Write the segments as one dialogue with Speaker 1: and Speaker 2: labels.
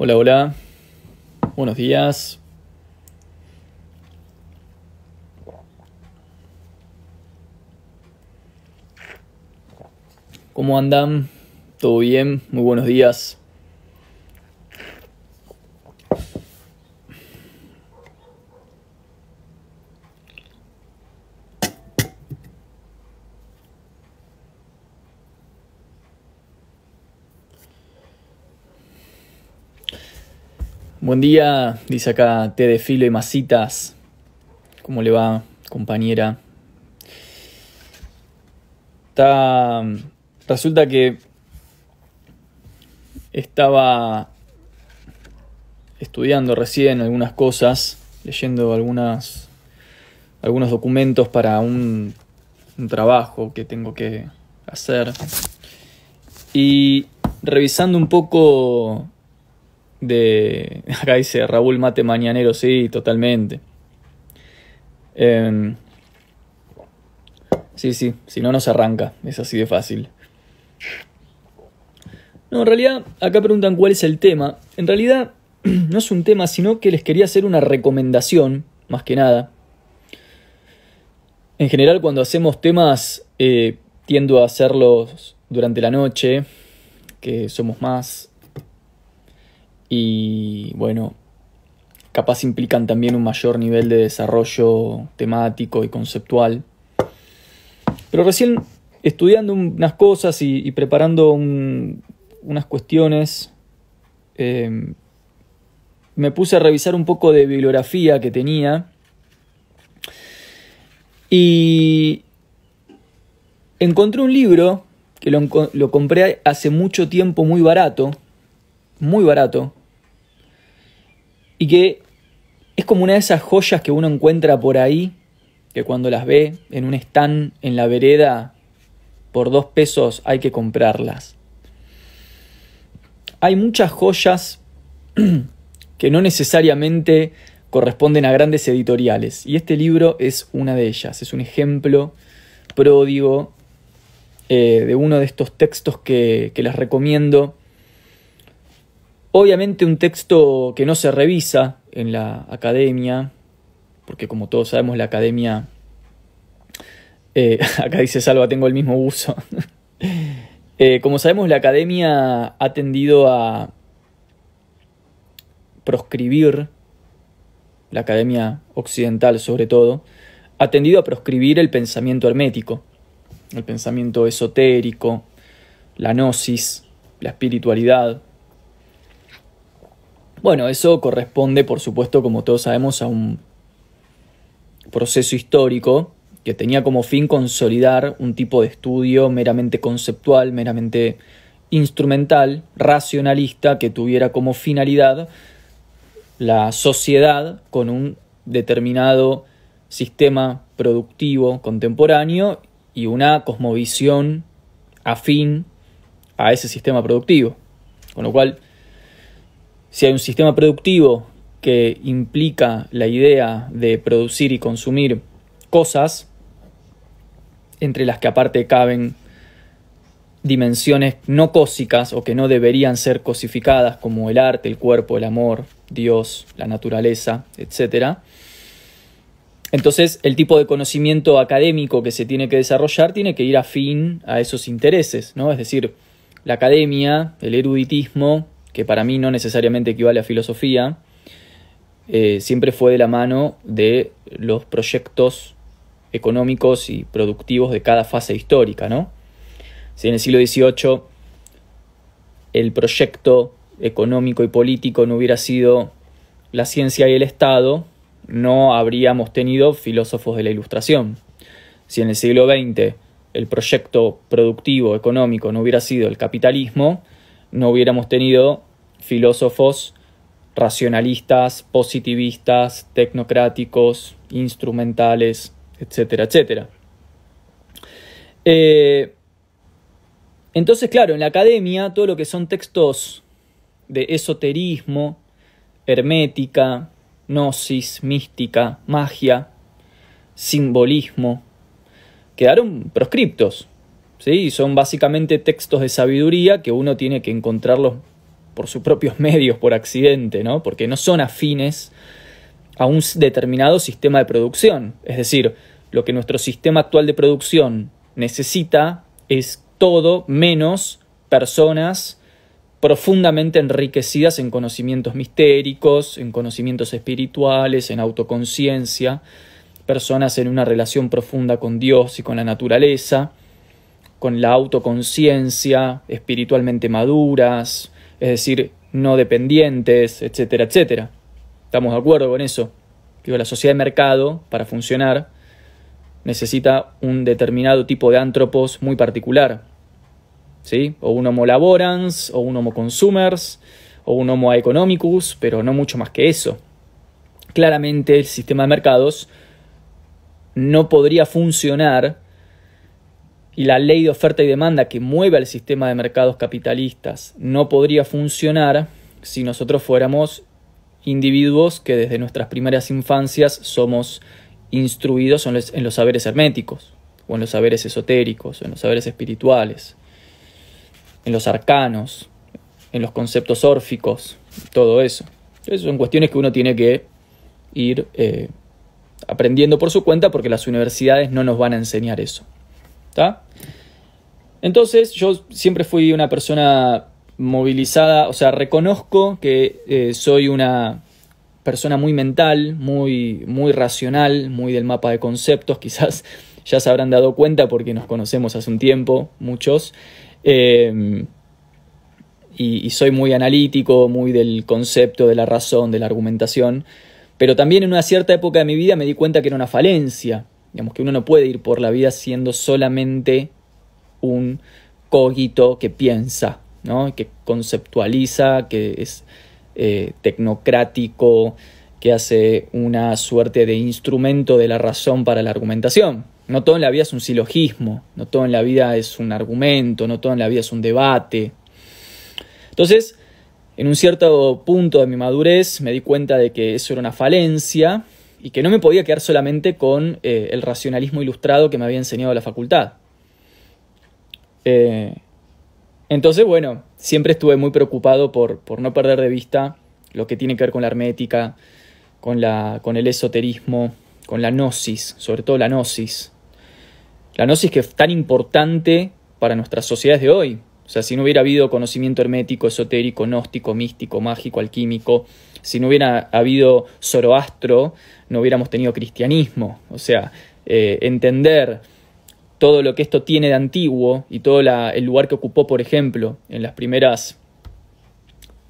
Speaker 1: Hola, hola. Buenos días. ¿Cómo andan? ¿Todo bien? Muy buenos días. Buen día, dice acá Te de Filo y Masitas. ¿Cómo le va, compañera? resulta que estaba estudiando recién algunas cosas, leyendo algunas, algunos documentos para un trabajo que tengo que hacer. Y revisando un poco de... Acá dice Raúl Mate Mañanero, sí, totalmente. Em, sí, sí, si no, no se arranca, es así de fácil. No, en realidad, acá preguntan cuál es el tema. En realidad, no es un tema, sino que les quería hacer una recomendación, más que nada. En general, cuando hacemos temas, eh, tiendo a hacerlos durante la noche, que somos más y bueno, capaz implican también un mayor nivel de desarrollo temático y conceptual. Pero recién estudiando unas cosas y, preparando unas cuestiones, em, me puse a revisar un poco de bibliografía que tenía y encontré un libro que lo compré hace mucho tiempo muy barato, muy barato, y que es como una de esas joyas que uno encuentra por ahí, que cuando las ve en un stand en la vereda, por dos pesos hay que comprarlas. Hay muchas joyas que no necesariamente corresponden a grandes editoriales, y este libro es una de ellas, es un ejemplo pródigo eh, de uno de estos textos que, que les recomiendo Obviamente un texto que no se revisa en la academia, porque como todos sabemos la academia, eh, acá dice Salva, tengo el mismo uso. Eh, como sabemos la academia ha tendido a proscribir, la academia occidental sobre todo, ha tendido a proscribir el pensamiento hermético, el pensamiento esotérico, la gnosis, la espiritualidad, bueno, eso corresponde, por supuesto, como todos sabemos, a un proceso histórico que tenía como fin consolidar un tipo de estudio meramente conceptual, meramente instrumental, racionalista, que tuviera como finalidad la sociedad con un determinado sistema productivo contemporáneo y una cosmovisión afín a ese sistema productivo. Con lo cual, si hay un sistema productivo que implica la idea de producir y consumir cosas, entre las que aparte caben dimensiones no cósicas o que no deberían ser cosificadas, como el arte, el cuerpo, el amor, Dios, la naturaleza, etc. Entonces, el tipo de conocimiento académico que se tiene que desarrollar tiene que ir fin a esos intereses, ¿no? Es decir, la academia, el eruditismo, que para mí no necesariamente equivale a filosofía, eh, siempre fue de la mano de los proyectos económicos y productivos de cada fase histórica, ¿no? Si en el siglo XVIII el proyecto económico y político no hubiera sido la ciencia y el Estado, no habríamos tenido filósofos de la Ilustración. Si en el siglo XX el proyecto productivo económico no hubiera sido el capitalismo, no hubiéramos tenido filósofos racionalistas, positivistas, tecnocráticos, instrumentales, etcétera, etcétera. Eh, entonces, claro, en la academia todo lo que son textos de esoterismo, hermética, gnosis, mística, magia, simbolismo, quedaron proscriptos. ¿sí? Son básicamente textos de sabiduría que uno tiene que encontrarlos por sus propios medios, por accidente, ¿no? Porque no son afines a un determinado sistema de producción. Es decir, lo que nuestro sistema actual de producción necesita es todo menos personas profundamente enriquecidas en conocimientos mistéricos, en conocimientos espirituales, en autoconciencia, personas en una relación profunda con Dios y con la naturaleza, con la autoconciencia, espiritualmente maduras, es decir, no dependientes, etcétera, etcétera. Estamos de acuerdo con eso. la sociedad de mercado, para funcionar, necesita un determinado tipo de antropos muy particular. ¿Sí? O un homo laborans, o un homo consumers, o un homo economicus, pero no mucho más que eso. Claramente el sistema de mercados no podría funcionar y la ley de oferta y demanda que mueve al sistema de mercados capitalistas no podría funcionar si nosotros fuéramos individuos que desde nuestras primeras infancias somos instruidos en los, saberes herméticos, o en los saberes esotéricos, o en los saberes espirituales, en los arcanos, en los conceptos órficos, todo eso. Eso son cuestiones que uno tiene que ir eh, aprendiendo por su cuenta porque las universidades no nos van a enseñar eso. Entonces, yo siempre fui una persona movilizada, o sea, reconozco que eh, soy una persona muy mental, muy, muy racional, muy del mapa de conceptos, quizás ya se habrán dado cuenta porque nos conocemos hace un tiempo, muchos, em, y soy muy analítico, muy del concepto, de la razón, de la argumentación, pero también en una cierta época de mi vida me di cuenta que era una falencia, Digamos que uno no puede ir por la vida siendo solamente un cogito que piensa, ¿no? que conceptualiza, que es eh, tecnocrático, que hace una suerte de instrumento de la razón para la argumentación. No todo en la vida es un silogismo, no todo en la vida es un argumento, no todo en la vida es un debate. Entonces, en un cierto punto de mi madurez me di cuenta de que eso era una falencia y que no me podía quedar solamente con eh, el racionalismo ilustrado que me había enseñado la facultad. Eh, entonces, bueno, siempre estuve muy preocupado por, por, no perder de vista lo que tiene que ver con la hermética, con, la, con el esoterismo, con la gnosis, sobre todo la gnosis. La gnosis que es tan importante para nuestras sociedades de hoy. O sea, si no hubiera habido conocimiento hermético, esotérico, gnóstico, místico, mágico, alquímico, si no hubiera habido Zoroastro, no hubiéramos tenido cristianismo. O sea, eh, entender todo lo que esto tiene de antiguo y todo el lugar que ocupó, por ejemplo, en las primeras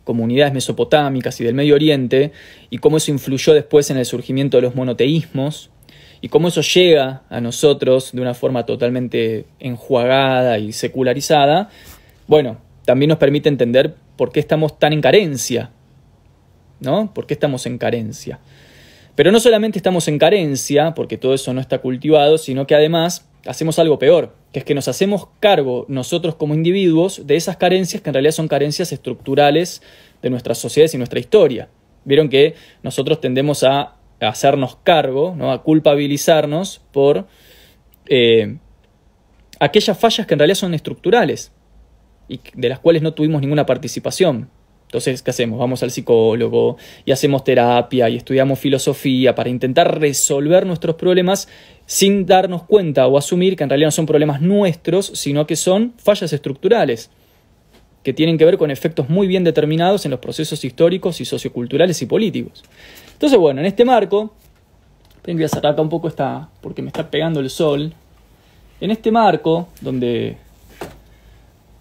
Speaker 1: comunidades mesopotámicas y del Medio Oriente, y cómo eso influyó después en el surgimiento de los monoteísmos, y cómo eso llega a nosotros de una forma totalmente enjuagada y secularizada, bueno, también nos permite entender por qué estamos tan en carencia ¿no? Porque estamos en carencia. Pero no solamente estamos en carencia, porque todo eso no está cultivado, sino que además hacemos algo peor, que es que nos hacemos cargo nosotros como individuos de esas carencias que en realidad son carencias estructurales de nuestras sociedades y nuestra historia. Vieron que nosotros tendemos a hacernos cargo, ¿no? a culpabilizarnos por eh, aquellas fallas que en realidad son estructurales y de las cuales no tuvimos ninguna participación. Entonces, ¿qué hacemos? Vamos al psicólogo y hacemos terapia y estudiamos filosofía para intentar resolver nuestros problemas sin darnos cuenta o asumir que en realidad no son problemas nuestros, sino que son fallas estructurales que tienen que ver con efectos muy bien determinados en los procesos históricos y socioculturales y políticos. Entonces, bueno, en este marco, Tengo que cerrar un poco esta, porque me está pegando el sol, en este marco, donde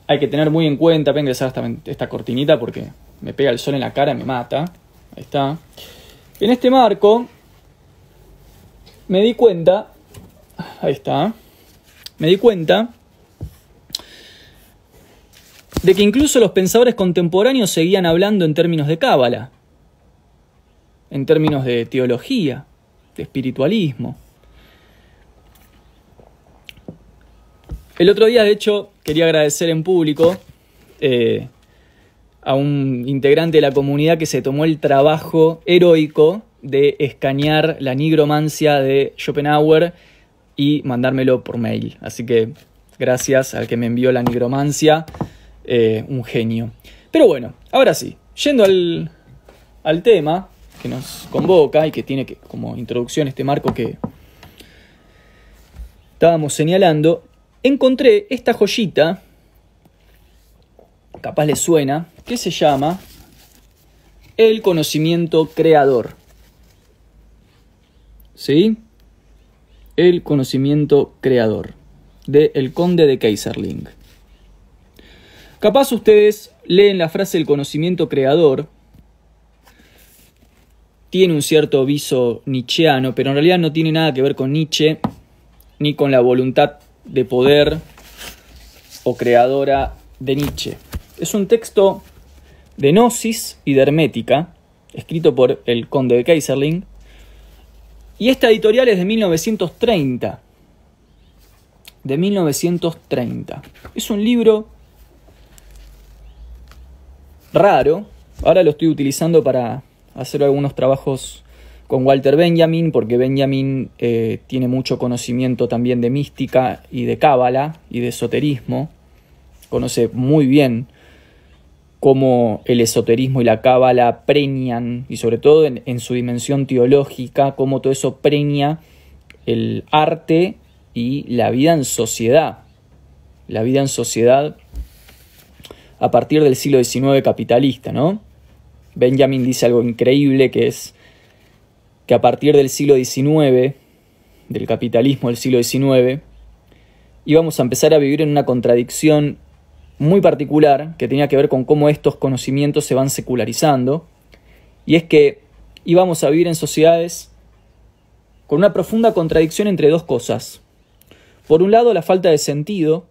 Speaker 1: hay que tener muy en cuenta, voy a esta, esta cortinita porque me pega el sol en la cara y me mata. Ahí está. En este marco me di cuenta, ahí está, me di cuenta de que incluso los pensadores contemporáneos seguían hablando en términos de cábala, en términos de teología, de espiritualismo. El otro día, de hecho, quería agradecer en público eh, a un integrante de la comunidad que se tomó el trabajo heroico de escanear la nigromancia de Schopenhauer y mandármelo por mail. Así que gracias al que me envió la nigromancia, eh, un genio. Pero bueno, ahora sí, yendo al, al tema que nos convoca y que tiene que, como introducción este marco que estábamos señalando, encontré esta joyita, capaz les suena, que se llama El conocimiento creador. ¿Sí? El conocimiento creador de El Conde de Kaiserling. Capaz ustedes leen la frase el conocimiento creador. Tiene un cierto viso nietzscheano, pero en realidad no tiene nada que ver con Nietzsche ni con la voluntad de poder o creadora de Nietzsche. Es un texto de Gnosis y de Hermética, escrito por el conde de Kaiserling, y esta editorial es de 1930. De 1930. Es un libro raro. Ahora lo estoy utilizando para hacer algunos trabajos con Walter Benjamin, porque Benjamin eh, tiene mucho conocimiento también de mística y de cábala y de esoterismo. Conoce muy bien cómo el esoterismo y la cábala preñan, y sobre todo en, en, su dimensión teológica, cómo todo eso preña el arte y la vida en sociedad. La vida en sociedad a partir del siglo XIX capitalista, ¿no? Benjamin dice algo increíble que es que a partir del siglo XIX, del capitalismo del siglo XIX, íbamos a empezar a vivir en una contradicción muy particular que tenía que ver con cómo estos conocimientos se van secularizando, y es que íbamos a vivir en sociedades con una profunda contradicción entre dos cosas. Por un lado, la falta de sentido,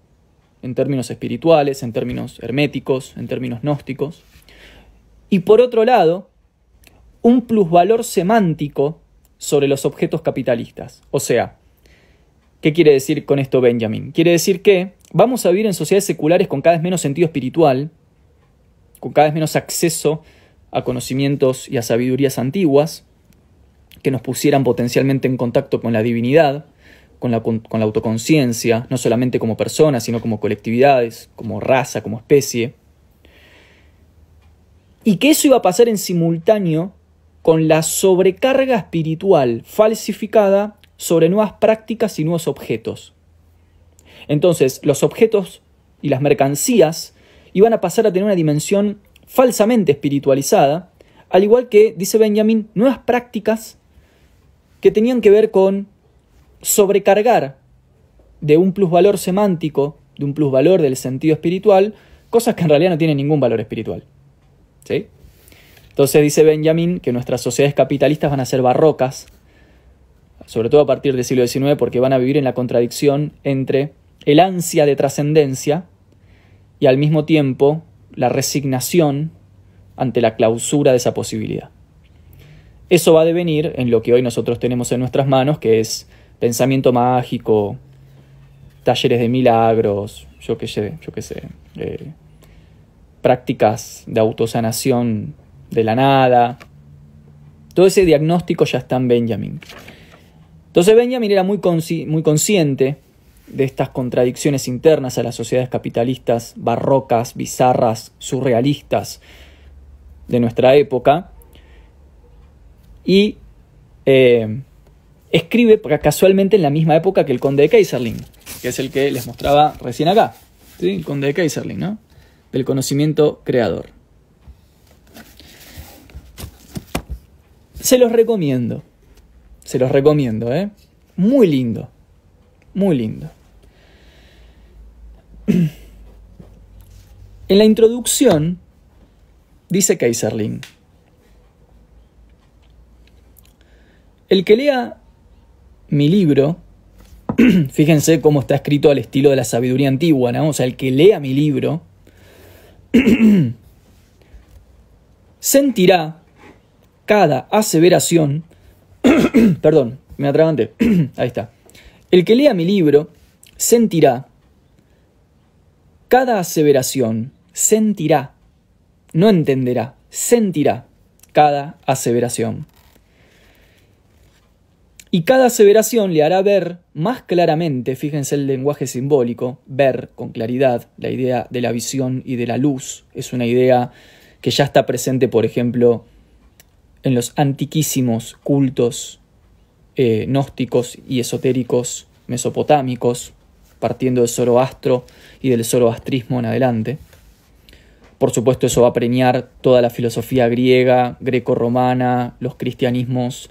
Speaker 1: en términos espirituales, en términos herméticos, en términos gnósticos, y por otro lado, un plusvalor semántico sobre los objetos capitalistas. O sea, ¿qué quiere decir con esto Benjamin? Quiere decir que vamos a vivir en sociedades seculares con cada vez menos sentido espiritual, con cada vez menos acceso a conocimientos y a sabidurías antiguas que nos pusieran potencialmente en contacto con la divinidad, con la, autoconciencia, no solamente como personas, sino como colectividades, como raza, como especie. Y que eso iba a pasar en simultáneo con la sobrecarga espiritual falsificada sobre nuevas prácticas y nuevos objetos. Entonces, los objetos y las mercancías iban a pasar a tener una dimensión falsamente espiritualizada, al igual que, dice Benjamin, nuevas prácticas que tenían que ver con sobrecargar de un plusvalor semántico, de un plusvalor del sentido espiritual, cosas que en realidad no tienen ningún valor espiritual. ¿Sí? Entonces dice Benjamin que nuestras sociedades capitalistas van a ser barrocas, sobre todo a partir del siglo XIX, porque van a vivir en la contradicción entre el ansia de trascendencia y al mismo tiempo la resignación ante la clausura de esa posibilidad. Eso va a devenir en lo que hoy nosotros tenemos en nuestras manos, que es pensamiento mágico, talleres de milagros, yo qué sé, yo qué sé, eh, prácticas de autosanación de la nada. Todo ese diagnóstico ya está en Benjamin. Entonces Benjamin era muy, muy consciente de estas contradicciones internas a las sociedades capitalistas barrocas, bizarras, surrealistas de nuestra época. Y eh, escribe casualmente en la misma época que el conde de Kaiserling, que es el que les mostraba recién acá. El conde de Kaiserling, Del conocimiento creador. Se los recomiendo. Se los recomiendo, ¿eh? Muy lindo. Muy lindo. En la introducción dice Kaiserling. El que lea mi libro, fíjense cómo está escrito al estilo de la sabiduría antigua, ¿no? O sea, el que lea mi libro sentirá cada aseveración, perdón, me atraganté, ahí está, el que lea mi libro sentirá, cada aseveración sentirá, no entenderá, sentirá cada aseveración. Y cada aseveración le hará ver más claramente, fíjense el lenguaje simbólico, ver con claridad, la idea de la visión y de la luz, es una idea que ya está presente, por ejemplo, en los antiquísimos cultos eh, gnósticos y esotéricos mesopotámicos, partiendo del Zoroastro y del zoroastrismo en adelante. Por supuesto, eso va a premiar toda la filosofía griega, greco-romana, los cristianismos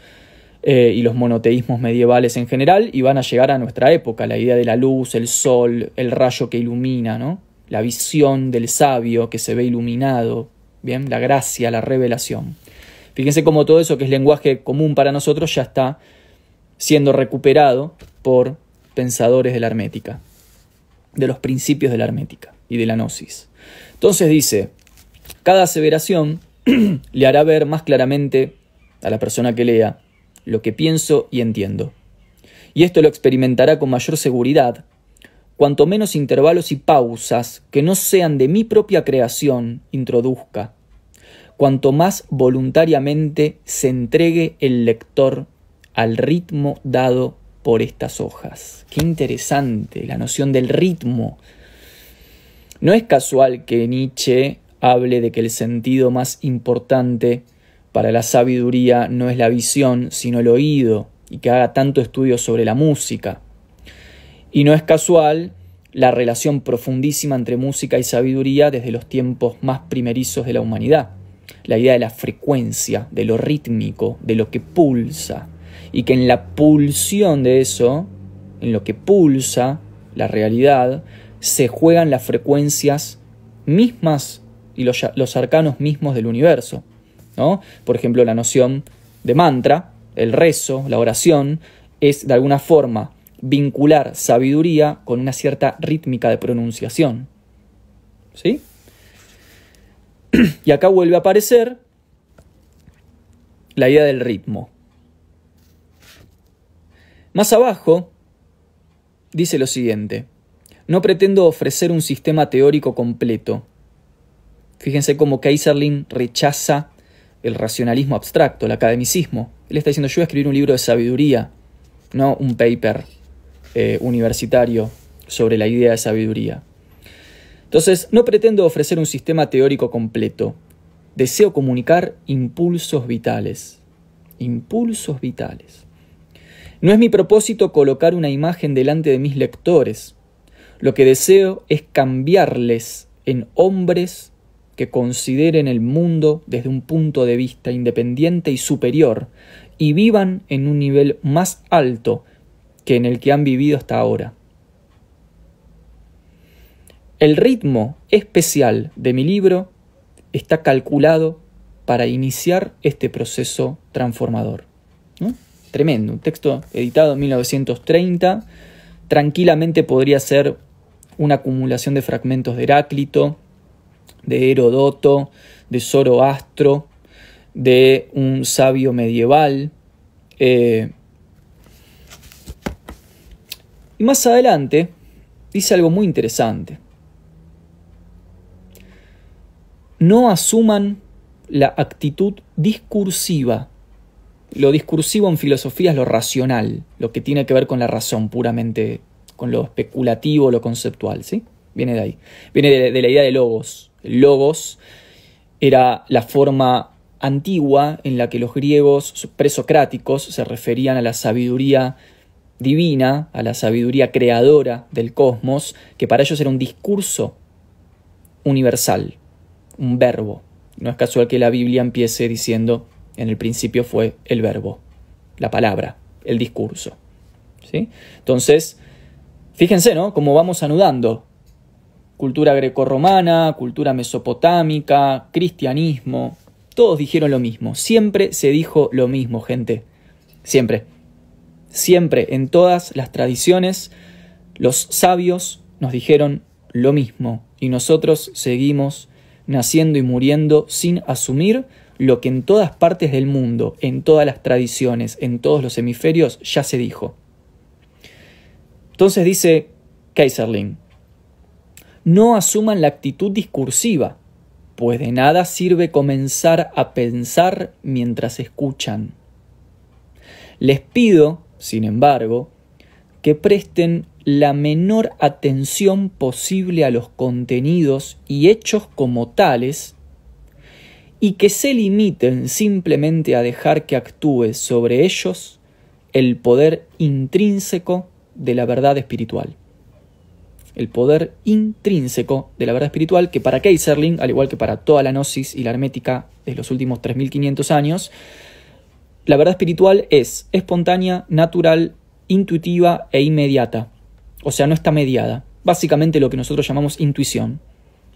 Speaker 1: eh, y los monoteísmos medievales en general, y van a llegar a nuestra época, la idea de la luz, el sol, el rayo que ilumina, la visión del sabio que se ve iluminado, bien, la gracia, la revelación. Fíjense cómo todo eso que es lenguaje común para nosotros ya está siendo recuperado por pensadores de la hermética, de los principios de la hermética y de la gnosis. Entonces dice, cada aseveración le hará ver más claramente a la persona que lea lo que pienso y entiendo. Y esto lo experimentará con mayor seguridad, cuanto menos intervalos y pausas que no sean de mi propia creación introduzca cuanto más voluntariamente se entregue el lector al ritmo dado por estas hojas. Qué interesante la noción del ritmo. No es casual que Nietzsche hable de que el sentido más importante para la sabiduría no es la visión, sino el oído, y que haga tanto estudio sobre la música. Y no es casual la relación profundísima entre música y sabiduría desde los tiempos más primerizos de la humanidad la idea de la frecuencia, de lo rítmico, de lo que pulsa, y que en la pulsión de eso, en lo que pulsa la realidad, se juegan las frecuencias mismas y los, arcanos mismos del universo. ¿no? Por ejemplo, la noción de mantra, el rezo, la oración, es de alguna forma vincular sabiduría con una cierta rítmica de pronunciación. ¿Sí? y acá vuelve a aparecer la idea del ritmo. Más abajo dice lo siguiente, no pretendo ofrecer un sistema teórico completo. Fíjense cómo Kaiserling rechaza el racionalismo abstracto, el academicismo. Él está diciendo, yo voy a escribir un libro de sabiduría, no un paper eh, universitario sobre la idea de sabiduría. Entonces, no pretendo ofrecer un sistema teórico completo. Deseo comunicar impulsos vitales. Impulsos vitales. No es mi propósito colocar una imagen delante de mis lectores. Lo que deseo es cambiarles en hombres que consideren el mundo desde un punto de vista independiente y superior y vivan en un nivel más alto que en el que han vivido hasta ahora. El ritmo especial de mi libro está calculado para iniciar este proceso transformador. Tremendo, un texto editado en 1930, tranquilamente podría ser una acumulación de fragmentos de Heráclito, de Herodoto, de Zoroastro, de un sabio medieval. Eh, y más adelante dice algo muy interesante. no asuman la actitud discursiva. Lo discursivo en filosofía es lo racional, lo que tiene que ver con la razón puramente, con lo especulativo, lo conceptual, ¿sí? Viene de ahí. Viene de, la idea de logos. El logos era la forma antigua en la que los griegos presocráticos se referían a la sabiduría divina, a la sabiduría creadora del cosmos, que para ellos era un discurso universal, un verbo. No es casual que la Biblia empiece diciendo, en el principio fue el verbo, la palabra, el discurso. ¿Sí? Entonces, fíjense, ¿no? Cómo vamos anudando. Cultura grecorromana, cultura mesopotámica, cristianismo, todos dijeron lo mismo. Siempre se dijo lo mismo, gente. Siempre. Siempre, en todas las tradiciones, los sabios nos dijeron lo mismo y nosotros seguimos naciendo y muriendo sin asumir lo que en todas partes del mundo, en todas las tradiciones, en todos los hemisferios ya se dijo. Entonces dice Kaiserling, no asuman la actitud discursiva, pues de nada sirve comenzar a pensar mientras escuchan. Les pido, sin embargo, que presten la menor atención posible a los contenidos y hechos como tales, y que se limiten simplemente a dejar que actúe sobre ellos el poder intrínseco de la verdad espiritual. El poder intrínseco de la verdad espiritual que para keiserling al igual que para toda la gnosis y la hermética de los últimos 3.500 años, la verdad espiritual es espontánea, natural, intuitiva e inmediata o sea, no está mediada. Básicamente lo que nosotros llamamos intuición.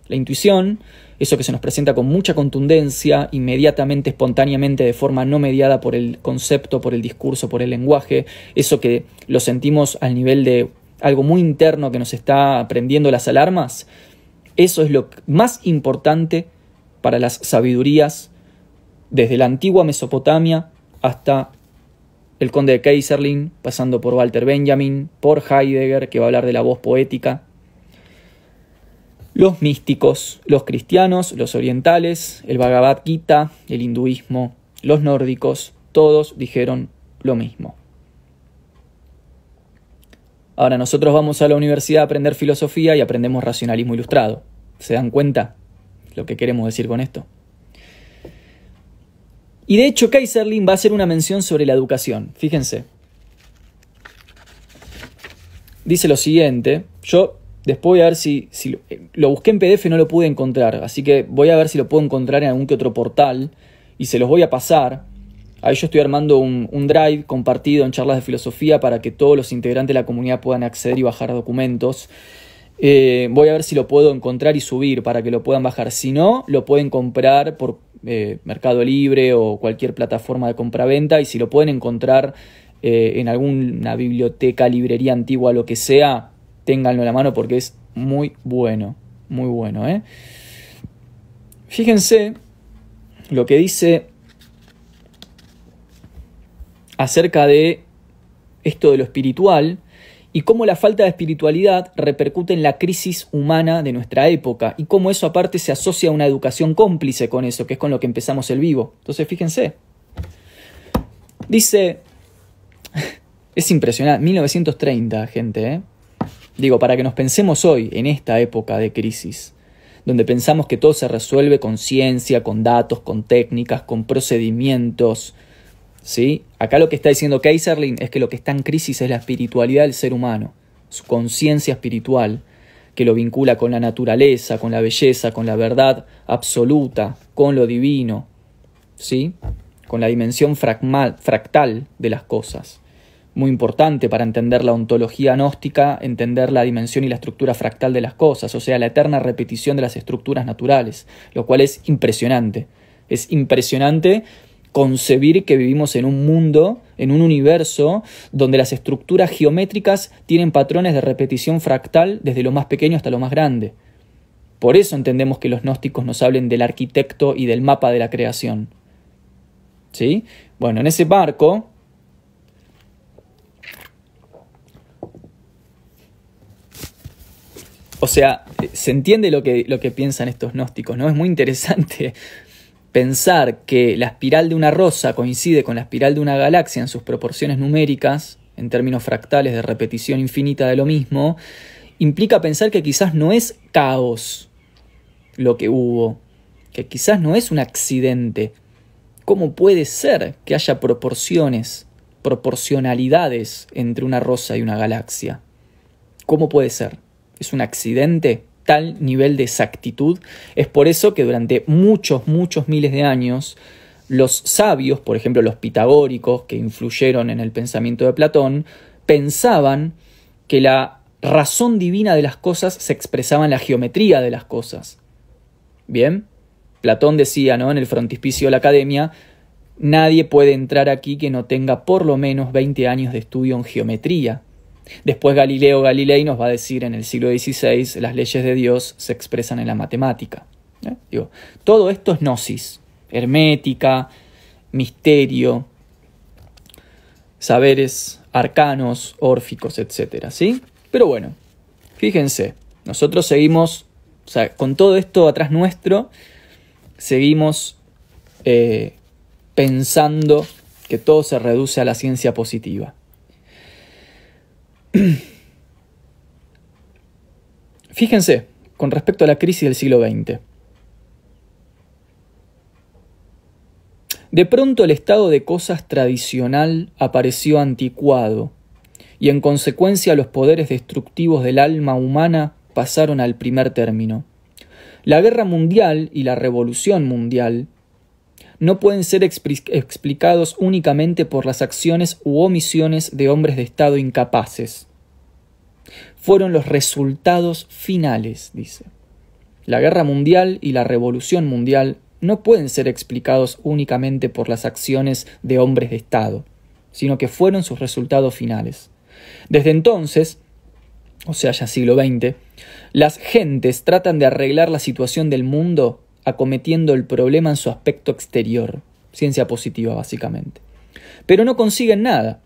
Speaker 1: La intuición, eso que se nos presenta con mucha contundencia, inmediatamente, espontáneamente, de forma no mediada por el concepto, por el discurso, por el lenguaje, eso que lo sentimos al nivel de algo muy interno que nos está prendiendo las alarmas, eso es lo más importante para las sabidurías desde la antigua Mesopotamia hasta el conde de Kaiserling, pasando por Walter Benjamin, por Heidegger, que va a hablar de la voz poética, los místicos, los cristianos, los orientales, el Bhagavad Gita, el hinduismo, los nórdicos, todos dijeron lo mismo. Ahora nosotros vamos a la universidad a aprender filosofía y aprendemos racionalismo ilustrado. ¿Se dan cuenta lo que queremos decir con esto? Y de hecho, Kaiserlin va a hacer una mención sobre la educación. Fíjense. Dice lo siguiente. Yo después voy a ver si, eh, lo, busqué en PDF, no lo pude encontrar. Así que voy a ver si lo puedo encontrar en algún que otro portal. Y se los voy a pasar. Ahí yo estoy armando un, un drive compartido en charlas de filosofía para que todos los integrantes de la comunidad puedan acceder y bajar documentos. Eh, voy a ver si lo puedo encontrar y subir para que lo puedan bajar. Si no, lo pueden comprar por eh, Mercado Libre o cualquier plataforma de compra-venta Y si lo pueden encontrar eh, en alguna biblioteca, librería antigua, lo que sea, ténganlo en la mano porque es muy bueno. Muy bueno, Fíjense lo que dice acerca de esto de lo espiritual y cómo la falta de espiritualidad repercute en la crisis humana de nuestra época y cómo eso aparte se asocia a una educación cómplice con eso, que es con lo que empezamos el vivo. Entonces, fíjense. Dice, es impresionante, 1930, gente, ¿eh? Digo, para que nos pensemos hoy, en esta época de crisis, donde pensamos que todo se resuelve con ciencia, con datos, con técnicas, con procedimientos, ¿sí? Acá lo que está diciendo Kaiserling es que lo que está en crisis es la espiritualidad del ser humano, su conciencia espiritual, que lo vincula con la naturaleza, con la belleza, con la verdad absoluta, con lo divino, ¿sí? con la dimensión fractal de las cosas. Muy importante para entender la ontología gnóstica, entender la dimensión y la estructura fractal de las cosas, o sea, la eterna repetición de las estructuras naturales, lo cual es impresionante. Es impresionante concebir que vivimos en un mundo, en un universo, donde las estructuras geométricas tienen patrones de repetición fractal desde lo más pequeño hasta lo más grande. Por eso entendemos que los gnósticos nos hablen del arquitecto y del mapa de la creación. ¿Sí? Bueno, en ese barco O sea, se entiende lo que, lo que piensan estos gnósticos, ¿no? Es muy interesante pensar que la espiral de una rosa coincide con la espiral de una galaxia en sus proporciones numéricas, en términos fractales de repetición infinita de lo mismo, implica pensar que quizás no es caos lo que hubo, que quizás no es un accidente. ¿Cómo puede ser que haya proporciones, proporcionalidades entre una rosa y una galaxia? ¿Cómo puede ser? ¿Es un accidente? tal nivel de exactitud. Es por eso que durante muchos, muchos miles de años, los sabios, por ejemplo los pitagóricos, que influyeron en el pensamiento de Platón, pensaban que la razón divina de las cosas se expresaba en la geometría de las cosas. Bien, Platón decía ¿no? en el frontispicio de la academia, nadie puede entrar aquí que no tenga por lo menos 20 años de estudio en geometría. Después Galileo Galilei nos va a decir en el siglo XVI, las leyes de Dios se expresan en la matemática. ¿eh? Digo, todo esto es gnosis, hermética, misterio, saberes arcanos, órficos, etc. ¿sí? Pero bueno, fíjense, nosotros seguimos, con todo esto atrás nuestro, seguimos eh, pensando que todo se reduce a la ciencia positiva. Fíjense, con respecto a la crisis del siglo XX. De pronto el estado de cosas tradicional apareció anticuado, y en consecuencia los poderes destructivos del alma humana pasaron al primer término. La guerra mundial y la revolución mundial no pueden ser explicados únicamente por las acciones u omisiones de hombres de Estado incapaces. Fueron los resultados finales, dice. La guerra mundial y la revolución mundial no pueden ser explicados únicamente por las acciones de hombres de Estado, sino que fueron sus resultados finales. Desde entonces, o sea, ya siglo XX, las gentes tratan de arreglar la situación del mundo acometiendo el problema en su aspecto exterior, ciencia positiva básicamente. Pero no consiguen nada,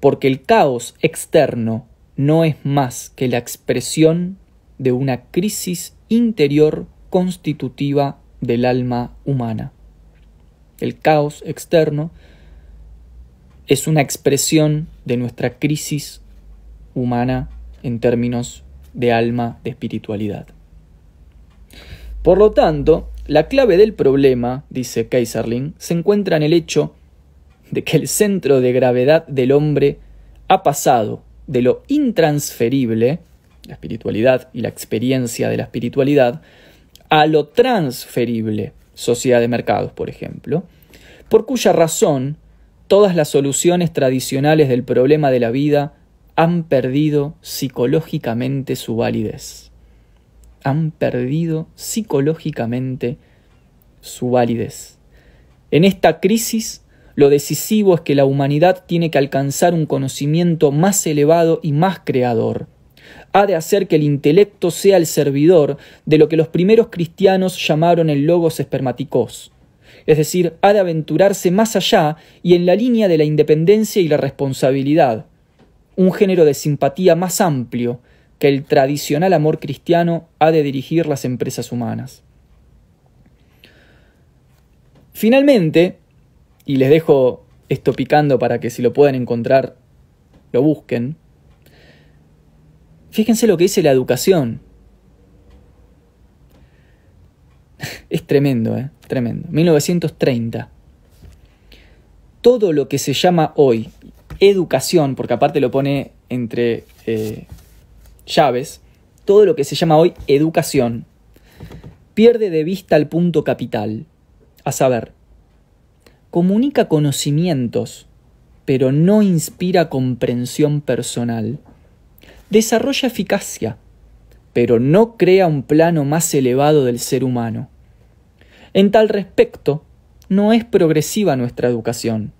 Speaker 1: porque el caos externo no es más que la expresión de una crisis interior constitutiva del alma humana. El caos externo es una expresión de nuestra crisis humana en términos de alma, de espiritualidad. Por lo tanto, la clave del problema, dice Kaiserling, se encuentra en el hecho de que el centro de gravedad del hombre ha pasado de lo intransferible, la espiritualidad y la experiencia de la espiritualidad, a lo transferible, sociedad de mercados, por ejemplo, por cuya razón todas las soluciones tradicionales del problema de la vida han perdido psicológicamente su validez han perdido psicológicamente su validez. En esta crisis, lo decisivo es que la humanidad tiene que alcanzar un conocimiento más elevado y más creador. Ha de hacer que el intelecto sea el servidor de lo que los primeros cristianos llamaron el logos espermaticos, es decir, ha de aventurarse más allá y en la línea de la independencia y la responsabilidad, un género de simpatía más amplio, que el tradicional amor cristiano ha de dirigir las empresas humanas. Finalmente, y les dejo esto picando para que si lo pueden encontrar, lo busquen, fíjense lo que dice la educación. Es tremendo, ¿eh? Tremendo. 1930. Todo lo que se llama hoy educación, porque aparte lo pone entre eh, llaves, todo lo que se llama hoy educación, pierde de vista el punto capital, a saber, comunica conocimientos, pero no inspira comprensión personal. Desarrolla eficacia, pero no crea un plano más elevado del ser humano. En tal respecto, no es progresiva nuestra educación.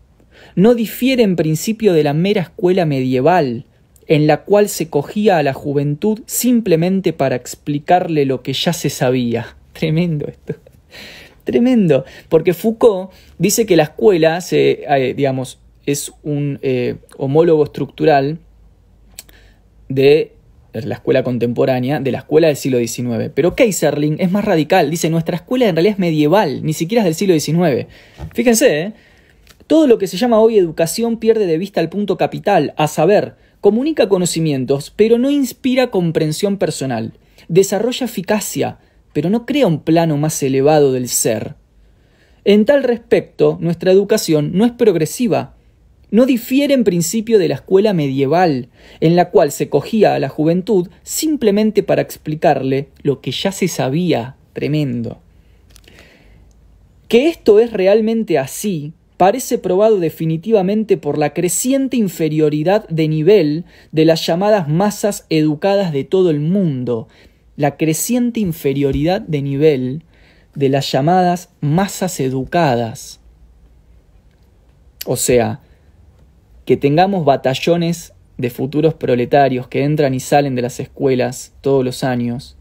Speaker 1: No difiere en principio de la mera escuela medieval, en la cual se cogía a la juventud simplemente para explicarle lo que ya se sabía. Tremendo esto. Tremendo. Porque Foucault dice que la escuela se, eh, digamos, es un eh, homólogo estructural de la escuela contemporánea, de la escuela del siglo XIX. Pero Keiserling es más radical. Dice, nuestra escuela en realidad es medieval, ni siquiera es del siglo XIX. Fíjense, ¿eh? todo lo que se llama hoy educación pierde de vista el punto capital, a saber, comunica conocimientos, pero no inspira comprensión personal, desarrolla eficacia, pero no crea un plano más elevado del ser. En tal respecto, nuestra educación no es progresiva, no difiere en principio de la escuela medieval, en la cual se cogía a la juventud simplemente para explicarle lo que ya se sabía, tremendo. Que esto es realmente así, parece probado definitivamente por la creciente inferioridad de nivel de las llamadas masas educadas de todo el mundo, la creciente inferioridad de nivel de las llamadas masas educadas. O sea, que tengamos batallones de futuros proletarios que entran y salen de las escuelas todos los años,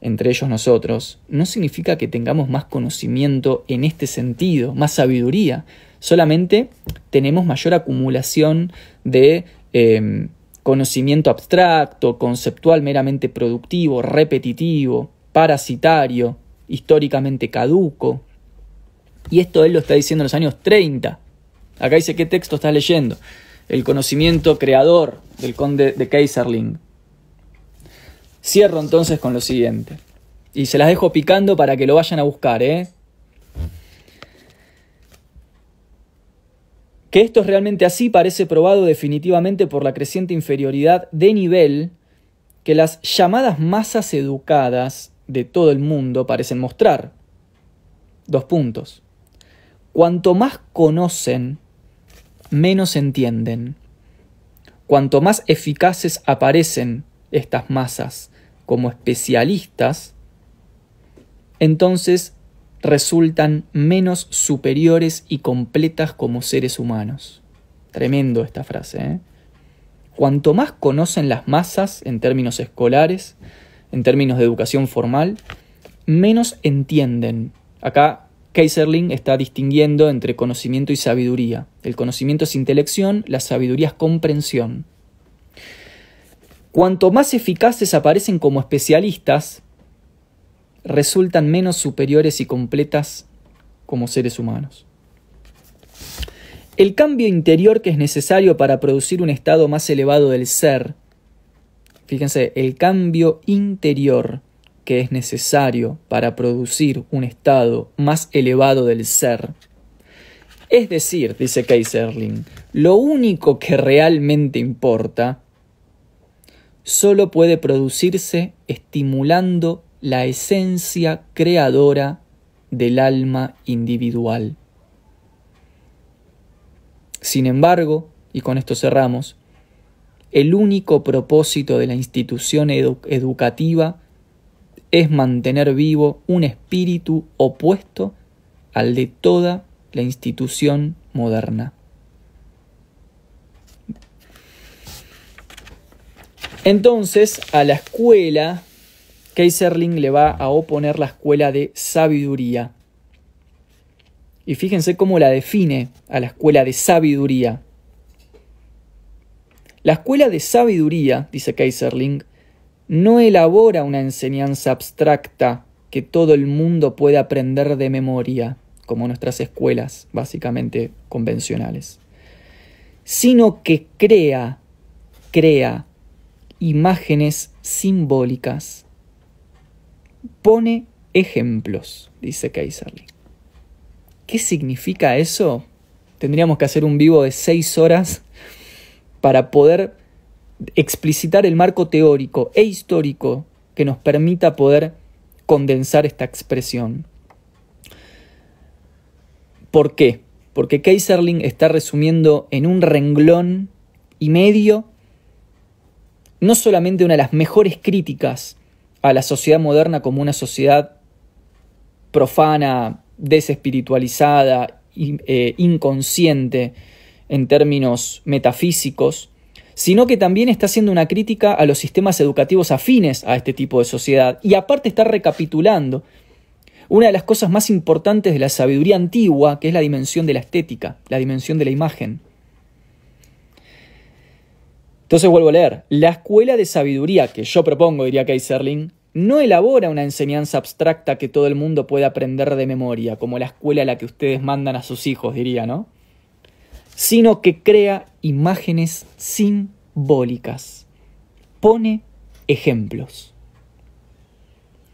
Speaker 1: entre ellos nosotros, no significa que tengamos más conocimiento en este sentido, más sabiduría, solamente tenemos mayor acumulación de em, conocimiento abstracto, conceptual meramente productivo, repetitivo, parasitario, históricamente caduco. Y esto él lo está diciendo en los años 30. Acá dice, ¿qué texto está leyendo? El conocimiento creador del conde de Kaiserling. Cierro entonces con lo siguiente. Y se las dejo picando para que lo vayan a buscar, ¿eh? Que esto es realmente así parece probado definitivamente por la creciente inferioridad de nivel que las llamadas masas educadas de todo el mundo parecen mostrar. Dos puntos. Cuanto más conocen, menos entienden. Cuanto más eficaces aparecen estas masas como especialistas, entonces resultan menos superiores y completas como seres humanos. Tremendo esta frase. ¿eh? Cuanto más conocen las masas en términos escolares, en términos de educación formal, menos entienden. Acá Kaiserling está distinguiendo entre conocimiento y sabiduría. El conocimiento es intelección, la sabiduría es comprensión. Cuanto más eficaces aparecen como especialistas, resultan menos superiores y completas como seres humanos. El cambio interior que es necesario para producir un estado más elevado del ser, fíjense, el cambio interior que es necesario para producir un estado más elevado del ser. Es decir, dice Kaiserling, lo único que realmente importa solo puede producirse estimulando la esencia creadora del alma individual. Sin embargo, y con esto cerramos, el único propósito de la institución educativa es mantener vivo un espíritu opuesto al de toda la institución moderna. Entonces, a la escuela, Kaiserling le va a oponer la escuela de sabiduría. Y fíjense cómo la define a la escuela de sabiduría. La escuela de sabiduría, dice Kaiserling, no elabora una enseñanza abstracta que todo el mundo pueda aprender de memoria, como nuestras escuelas básicamente convencionales, sino que crea, crea imágenes simbólicas. Pone ejemplos, dice Keiserling ¿Qué significa eso? Tendríamos que hacer un vivo de seis horas para poder explicitar el marco teórico e histórico que nos permita poder condensar esta expresión. ¿Por qué? Porque Kaiserling está resumiendo en un renglón y medio no solamente una de las mejores críticas a la sociedad moderna como una sociedad profana, desespiritualizada, eh, inconsciente en términos metafísicos, sino que también está haciendo una crítica a los sistemas educativos afines a este tipo de sociedad. Y aparte está recapitulando una de las cosas más importantes de la sabiduría antigua, que es la dimensión de la estética, la dimensión de la imagen. Entonces vuelvo a leer. La escuela de sabiduría que yo propongo, diría Kaiserling, no elabora una enseñanza abstracta que todo el mundo pueda aprender de memoria, como la escuela a la que ustedes mandan a sus hijos, diría, ¿no? Sino que crea imágenes simbólicas. Pone ejemplos.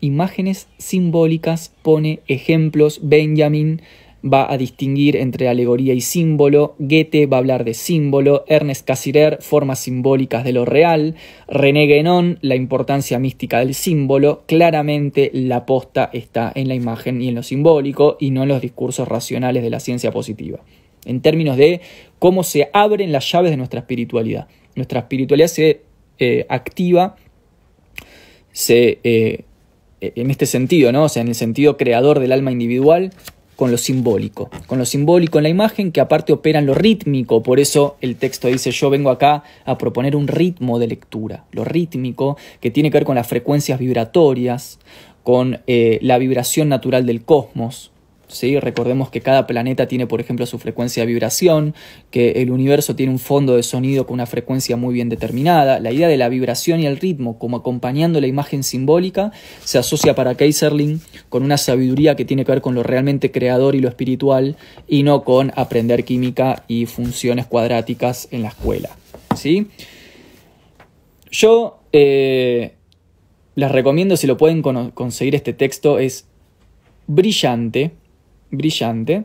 Speaker 1: Imágenes simbólicas, pone ejemplos. Benjamin va a distinguir entre alegoría y símbolo, Goethe va a hablar de símbolo, Ernest Cassirer, formas simbólicas de lo real, René Guénon, la importancia mística del símbolo, claramente la posta está en la imagen y en lo simbólico y no en los discursos racionales de la ciencia positiva, en términos de cómo se abren las llaves de nuestra espiritualidad. Nuestra espiritualidad se eh, activa, eh, en este sentido, ¿no? O sea, en el sentido creador del alma individual, con lo simbólico, con lo simbólico en la imagen que aparte opera en lo rítmico, por eso el texto dice yo vengo acá a proponer un ritmo de lectura, lo rítmico que tiene que ver con las frecuencias vibratorias, con eh, la vibración natural del cosmos, ¿sí? Recordemos que cada planeta tiene, por ejemplo, su frecuencia de vibración, que el universo tiene un fondo de sonido con una frecuencia muy bien determinada. La idea de la vibración y el ritmo como acompañando la imagen simbólica se asocia para Kaiserling con una sabiduría que tiene que ver con lo realmente creador y lo espiritual y no con aprender química y funciones cuadráticas en la escuela. ¿sí? Yo eh, les recomiendo, si lo pueden conseguir este texto, es brillante, brillante.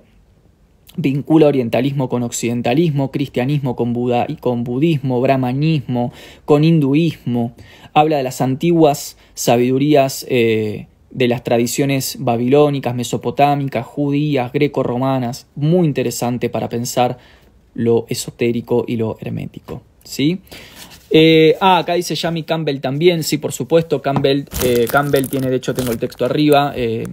Speaker 1: Vincula orientalismo con occidentalismo, cristianismo con, Buda y con budismo, brahmanismo, con hinduismo. Habla de las antiguas sabidurías eh, de las tradiciones babilónicas, mesopotámicas, judías, greco-romanas. Muy interesante para pensar lo esotérico y lo hermético. ¿sí? Eh, ah, acá dice Yami Campbell también. Sí, por supuesto, Campbell, eh, Campbell tiene, de hecho, tengo el texto arriba. Eh,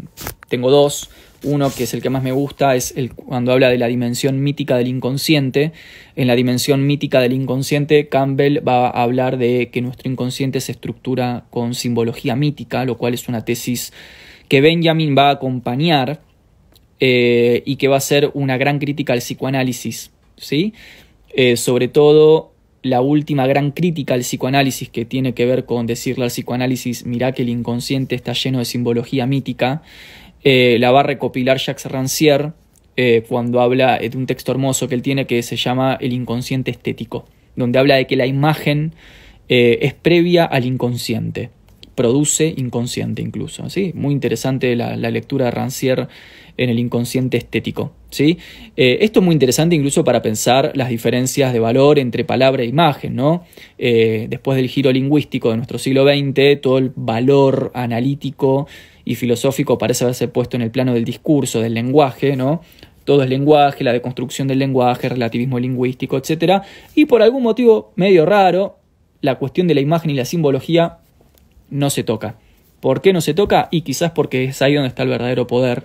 Speaker 1: tengo dos. Uno que es el que más me gusta es el, cuando habla de la dimensión mítica del inconsciente. En la dimensión mítica del inconsciente, Campbell va a hablar de que nuestro inconsciente se estructura con simbología mítica, lo cual es una tesis que Benjamin va a acompañar y que va a ser una gran crítica al psicoanálisis. ¿sí? sobre todo la última gran crítica al psicoanálisis que tiene que ver con decirle al psicoanálisis, mirá que el inconsciente está lleno de simbología mítica, eh, la va a recopilar Jacques Rancière eh, cuando habla de un texto hermoso que él tiene que se llama El inconsciente estético, donde habla de que la imagen eh, es previa al inconsciente produce inconsciente incluso. ¿sí? Muy interesante la, lectura de Rancière en el inconsciente estético. ¿sí? Eh, esto es muy interesante incluso para pensar las diferencias de valor entre palabra e imagen. ¿no? Eh, después del giro lingüístico de nuestro siglo XX, todo el valor analítico y filosófico parece haberse puesto en el plano del discurso, del lenguaje, ¿no? Todo el lenguaje, la deconstrucción del lenguaje, relativismo lingüístico, etc. Y por algún motivo medio raro, la cuestión de la imagen y la simbología no se toca. ¿Por qué no se toca? Y quizás porque es ahí donde está el verdadero poder,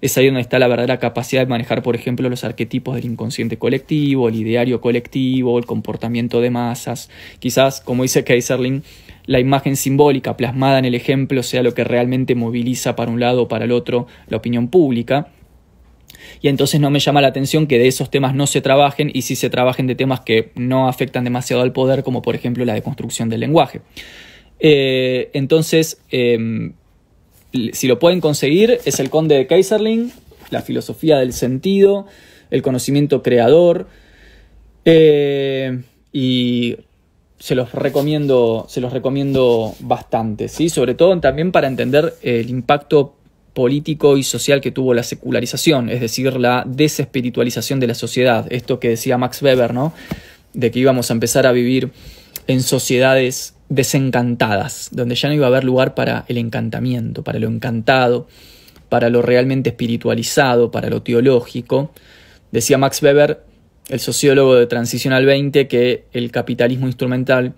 Speaker 1: es ahí donde está la verdadera capacidad de manejar, por ejemplo, los arquetipos del inconsciente colectivo, el ideario colectivo, el comportamiento de masas. Quizás, como dice Kaiserling, la imagen simbólica plasmada en el ejemplo sea lo que realmente moviliza para un lado o para el otro la opinión pública. Y entonces no me llama la atención que de esos temas no se trabajen y si se trabajen de temas que no afectan demasiado al poder, como por ejemplo la deconstrucción del lenguaje. Eh, entonces, em, si lo pueden conseguir, es el Conde de Kaiserling, la filosofía del sentido, el conocimiento creador. Eh, y se los recomiendo, se los recomiendo bastante, ¿sí? sobre todo también para entender el impacto político y social que tuvo la secularización, es decir, la desespiritualización de la sociedad, esto que decía Max Weber, ¿no? de que íbamos a empezar a vivir en sociedades desencantadas, donde ya no iba a haber lugar para el encantamiento, para lo encantado, para lo realmente espiritualizado, para lo teológico. Decía Max Weber, el sociólogo de Transición al 20, que el capitalismo instrumental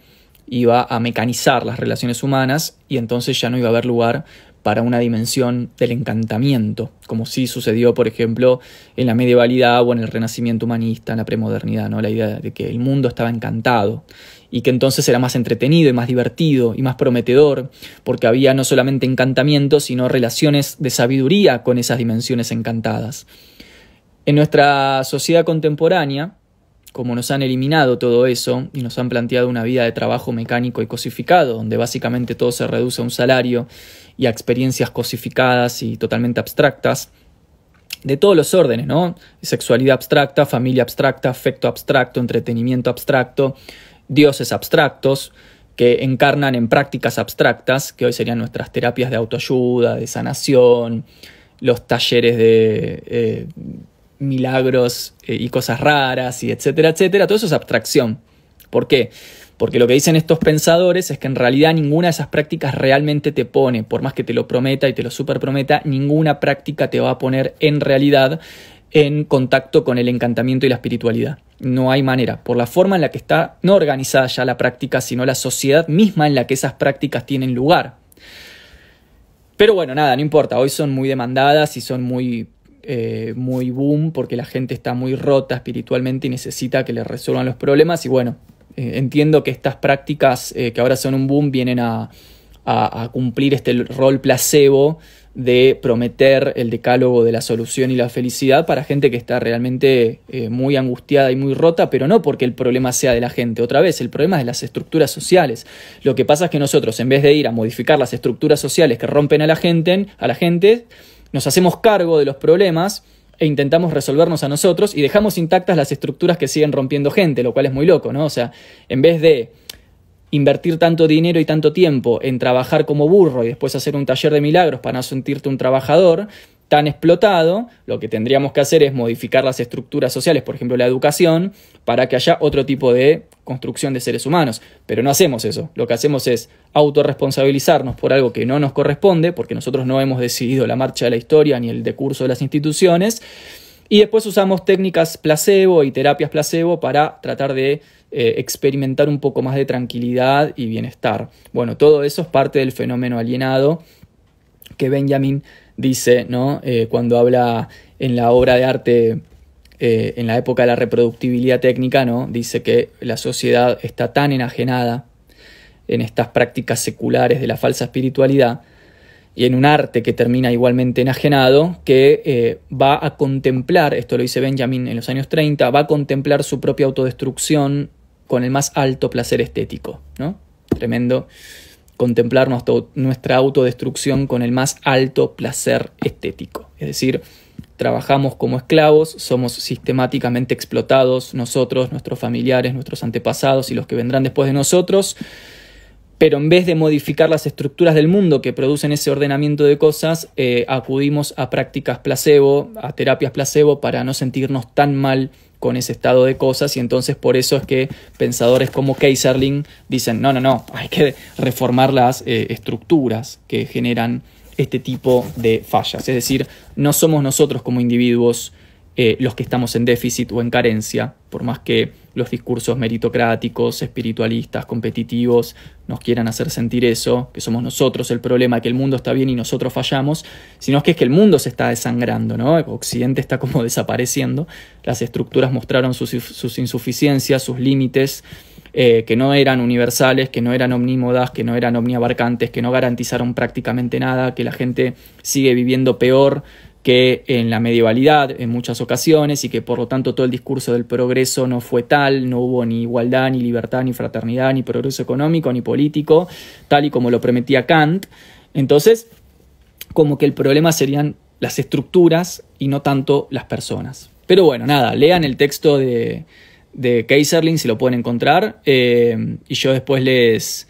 Speaker 1: iba a mecanizar las relaciones humanas y entonces ya no iba a haber lugar para una dimensión del encantamiento, como sí sucedió, por ejemplo, en la medievalidad o en el renacimiento humanista, en la premodernidad, ¿no? la idea de que el mundo estaba encantado y que entonces era más entretenido y más divertido y más prometedor, porque había no solamente encantamientos, sino relaciones de sabiduría con esas dimensiones encantadas. En nuestra sociedad contemporánea, como nos han eliminado todo eso y nos han planteado una vida de trabajo mecánico y cosificado, donde básicamente todo se reduce a un salario y a experiencias cosificadas y totalmente abstractas, de todos los órdenes, ¿no? Sexualidad abstracta, familia abstracta, afecto abstracto, entretenimiento abstracto, dioses abstractos que encarnan en prácticas abstractas, que hoy serían nuestras terapias de autoayuda, de sanación, los talleres de eh, milagros eh, y cosas raras, y etcétera, etcétera. Todo eso es abstracción. ¿Por qué? Porque lo que dicen estos pensadores es que en realidad ninguna de esas prácticas realmente te pone, por más que te lo prometa y te lo superprometa, ninguna práctica te va a poner en realidad en contacto con el encantamiento y la espiritualidad. No hay manera, por la forma en la que está no organizada ya la práctica, sino la sociedad misma en la que esas prácticas tienen lugar. Pero bueno, nada, no importa, hoy son muy demandadas y son muy, eh, muy boom porque la gente está muy rota espiritualmente y necesita que le resuelvan los problemas y bueno, eh, entiendo que estas prácticas eh, que ahora son un boom vienen a cumplir este rol placebo de prometer el decálogo de la solución y la felicidad para gente que está realmente eh, muy angustiada y muy rota, pero no porque el problema sea de la gente. Otra vez, el problema es de las estructuras sociales. Lo que pasa es que nosotros, en vez de ir a modificar las estructuras sociales que rompen a la gente, a la gente, nos hacemos cargo de los problemas e intentamos resolvernos a nosotros y dejamos intactas las estructuras que siguen rompiendo gente, lo cual es muy loco, ¿no? O sea, en vez de invertir tanto dinero y tanto tiempo en trabajar como burro y después hacer un taller de milagros para no sentirte un trabajador tan explotado, lo que tendríamos que hacer es modificar las estructuras sociales, por ejemplo la educación, para que haya otro tipo de construcción de seres humanos. Pero no hacemos eso, lo que hacemos es autorresponsabilizarnos por algo que no nos corresponde, porque nosotros no hemos decidido la marcha de la historia ni el decurso de las instituciones, y después usamos técnicas placebo y terapias placebo para tratar de eh, experimentar un poco más de tranquilidad y bienestar. Bueno, todo eso es parte del fenómeno alienado que Benjamin dice, ¿no? Eh, cuando habla en la obra de arte eh, en la época de la reproductibilidad técnica, ¿no? Dice que la sociedad está tan enajenada en estas prácticas seculares de la falsa espiritualidad y en un arte que termina igualmente enajenado, que va a contemplar, esto lo dice Benjamin en los años 30, va a contemplar su propia autodestrucción con el más alto placer estético, ¿no? Tremendo contemplar nuestra autodestrucción con el más alto placer estético. Es decir, trabajamos como esclavos, somos sistemáticamente explotados nosotros, nuestros familiares, nuestros antepasados y los que vendrán después de nosotros, pero en vez de modificar las estructuras del mundo que producen ese ordenamiento de cosas, eh, acudimos a prácticas placebo, a terapias placebo para no sentirnos tan mal con ese estado de cosas y entonces por eso es que pensadores como Keiserling dicen, no, no, no, hay que reformar las eh, estructuras que generan este tipo de fallas. Es decir, no somos nosotros como individuos eh, los que estamos en déficit o en carencia, por más que los discursos meritocráticos, espiritualistas, competitivos, nos quieran hacer sentir eso, que somos nosotros el problema, que el mundo está bien y nosotros fallamos, sino que es que el mundo se está desangrando, ¿no? Occidente está como desapareciendo, las estructuras mostraron sus, insuficiencias, sus límites, eh, que no eran universales, que no eran omnímodas, que no eran omniabarcantes, que no garantizaron prácticamente nada, que la gente sigue viviendo peor que en la medievalidad en muchas ocasiones y que por lo tanto todo el discurso del progreso no fue tal, no hubo ni igualdad, ni libertad, ni fraternidad, ni progreso económico, ni político, tal y como lo prometía Kant. Entonces, como que el problema serían las estructuras y no tanto las personas. Pero bueno, nada, lean el texto de, de Kaiserling si lo pueden encontrar eh, y yo después les,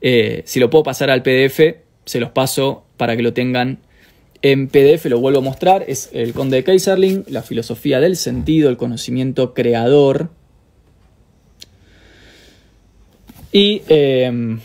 Speaker 1: eh, si lo puedo pasar al PDF, se los paso para que lo tengan en PDF lo vuelvo a mostrar, es El Conde de Kaiserling, la filosofía del sentido, el conocimiento creador. Y em,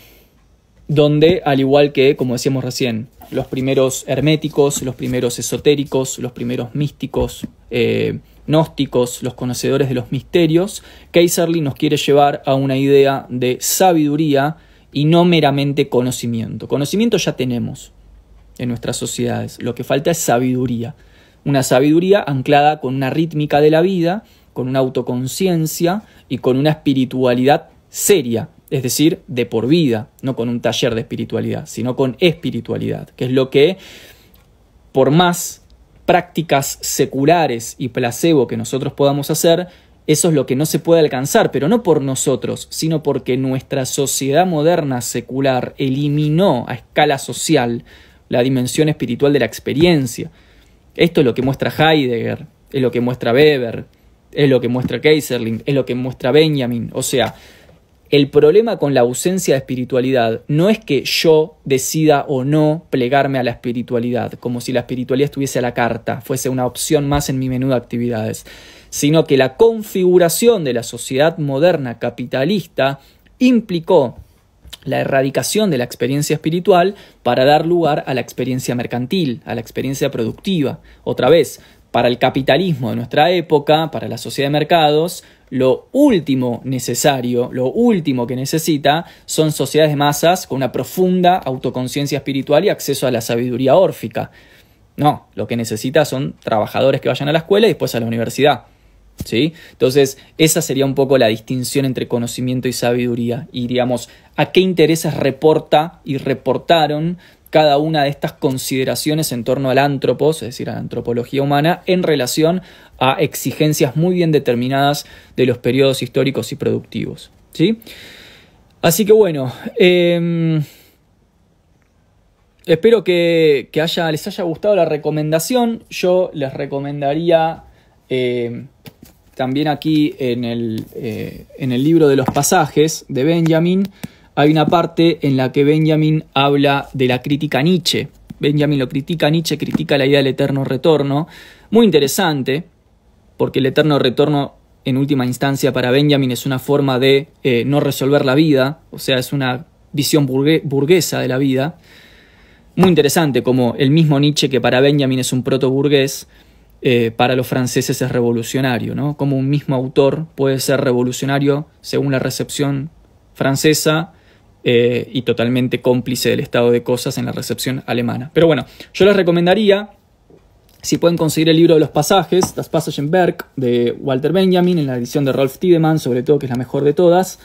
Speaker 1: donde, al igual que, como decíamos recién, los primeros herméticos, los primeros esotéricos, los primeros místicos, eh, gnósticos, los conocedores de los misterios, Kaiserling nos quiere llevar a una idea de sabiduría y no meramente conocimiento. Conocimiento ya tenemos, en nuestras sociedades. Lo que falta es sabiduría. Una sabiduría anclada con una rítmica de la vida, con una autoconciencia y con una espiritualidad seria, es decir, de por vida, no con un taller de espiritualidad, sino con espiritualidad, que es lo que, por más prácticas seculares y placebo que nosotros podamos hacer, eso es lo que no se puede alcanzar, pero no por nosotros, sino porque nuestra sociedad moderna secular eliminó a escala social la dimensión espiritual de la experiencia. Esto es lo que muestra Heidegger, es lo que muestra Weber, es lo que muestra Kaiserling, es lo que muestra Benjamin. O sea, el problema con la ausencia de espiritualidad no es que yo decida o no plegarme a la espiritualidad, como si la espiritualidad estuviese a la carta, fuese una opción más en mi menú de actividades, sino que la configuración de la sociedad moderna capitalista implicó la erradicación de la experiencia espiritual para dar lugar a la experiencia mercantil, a la experiencia productiva. Otra vez, para el capitalismo de nuestra época, para la sociedad de mercados, lo último necesario, lo último que necesita son sociedades de masas con una profunda autoconciencia espiritual y acceso a la sabiduría órfica. No, lo que necesita son trabajadores que vayan a la escuela y después a la universidad. Entonces, esa sería un poco la distinción entre conocimiento y sabiduría. Y ¿a qué intereses reporta y reportaron cada una de estas consideraciones en torno al antropos, es decir, a la antropología humana, en relación a exigencias muy bien determinadas de los periodos históricos y productivos? ¿sí? Así que bueno, em, espero que, les haya gustado la recomendación. Yo les recomendaría em, también aquí eh, en el, libro de los pasajes de Benjamin, hay una parte en la que Benjamin habla de la crítica a Nietzsche. Benjamin lo critica a Nietzsche, critica la idea del eterno retorno. Muy interesante, porque el eterno retorno en última instancia para Benjamin es una forma de eh, no resolver la vida, o sea, es una visión burguesa de la vida. Muy interesante, como el mismo Nietzsche que para Benjamin es un proto burgués, eh, para los franceses es revolucionario, ¿no? Como un mismo autor puede ser revolucionario según la recepción francesa eh, y totalmente cómplice del estado de cosas en la recepción alemana. Pero bueno, yo les recomendaría, si pueden conseguir el libro de los pasajes, Das Berg de Walter Benjamin, en la edición de Rolf Tiedemann, sobre todo, que es la mejor de todas.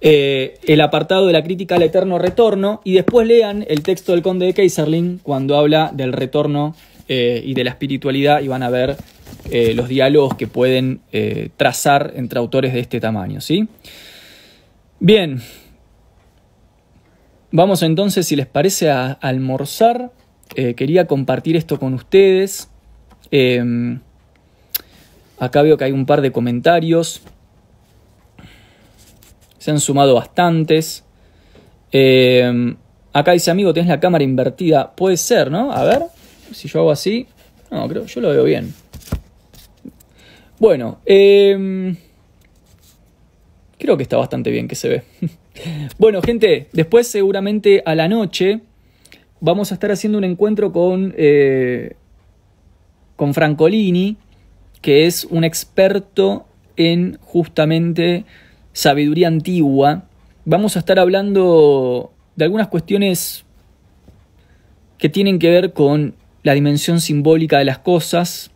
Speaker 1: Eh, el apartado de la crítica al eterno retorno y después lean el texto del conde de Kaiserling cuando habla del retorno eh, y de la espiritualidad y van a ver eh, los diálogos que pueden eh, trazar entre autores de este tamaño. ¿sí? Bien, vamos entonces, si les parece, a, almorzar. quería compartir esto con ustedes. Em, acá veo que hay un par de comentarios. Se han sumado bastantes. Em, acá dice, amigo, tienes la cámara invertida. Puede ser, ¿no? A ver. Si yo hago así, no, creo, yo lo veo bien. Bueno, em, creo que está bastante bien que se ve. bueno, gente, después seguramente a la noche vamos a estar haciendo un encuentro con, eh, con Francolini, que es un experto en justamente sabiduría antigua. Vamos a estar hablando de algunas cuestiones que tienen que ver con la dimensión simbólica de las cosas,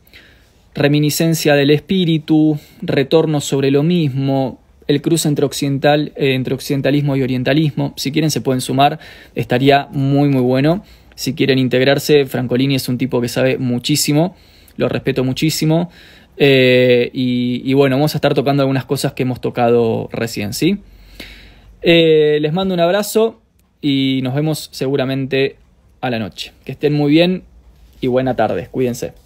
Speaker 1: reminiscencia del espíritu, retorno sobre lo mismo, el cruce entre, occidental, eh, entre occidentalismo y orientalismo. Si quieren se pueden sumar, estaría muy muy bueno. Si quieren integrarse, Francolini es un tipo que sabe muchísimo, lo respeto muchísimo. Eh, y, bueno, vamos a estar tocando algunas cosas que hemos tocado recién, ¿sí? Eh, les mando un abrazo y nos vemos seguramente a la noche. Que estén muy bien y buena tarde. Cuídense.